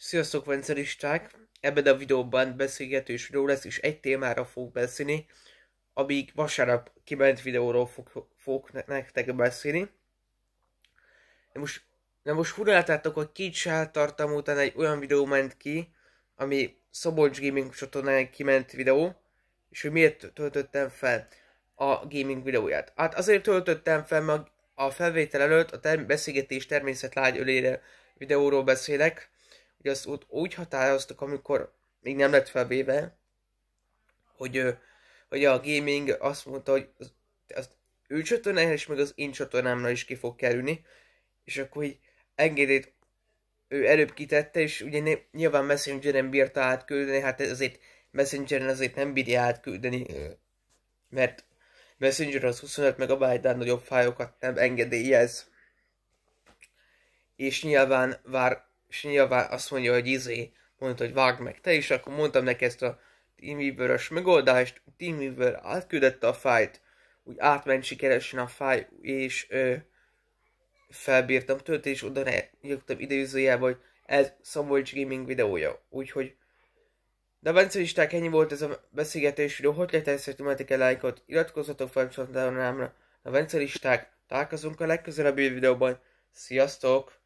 Sziasztok, vencelisták! Ebben a videóban beszélgetős videó lesz, és egy témára fog beszélni, amíg vasárnap kiment videóról fog, fog nektek beszélni. De most, de most fura láttátok, hogy két tartam után egy olyan videó ment ki, ami Szabolcs Gaming csatornán kiment videó, és hogy miért töltöttem fel a gaming videóját. Hát azért töltöttem fel, mert a felvétel előtt a term beszélgetés természet lágy ölére videóról beszélek, hogy azt úgy, úgy határoztak, amikor még nem lett felvéve, hogy, hogy a gaming azt mondta, hogy az, az ő csatornájára és meg az én csatornámra is ki fog kerülni, és akkor így engedélyt ő előbb kitette, és ugye nyilván Messengeren bírta átküldeni, hát ezért Messengeren azért nem bírja átküldeni, mert Messenger az 25 megabájtnál nagyobb fájokat nem engedélyez. És nyilván vár és nyilván azt mondja, hogy izé, mondta, hogy vágd meg te is, akkor mondtam neki ezt a teamweaver megoldást, Teamweaver átküldette a fájt, úgy átment sikeresen a fáj, és ö, felbírtam töltés és oda nyugtam időzőjelbe, hogy ez Szabolcs Gaming videója. Úgyhogy de bencelisták, ennyi volt ez a beszélgetés videó, hogy lehet ezt mehetek el lájkot, iratkozzatok fel a csatornámra, a bencelisták, találkozunk a legközelebbi videóban, sziasztok!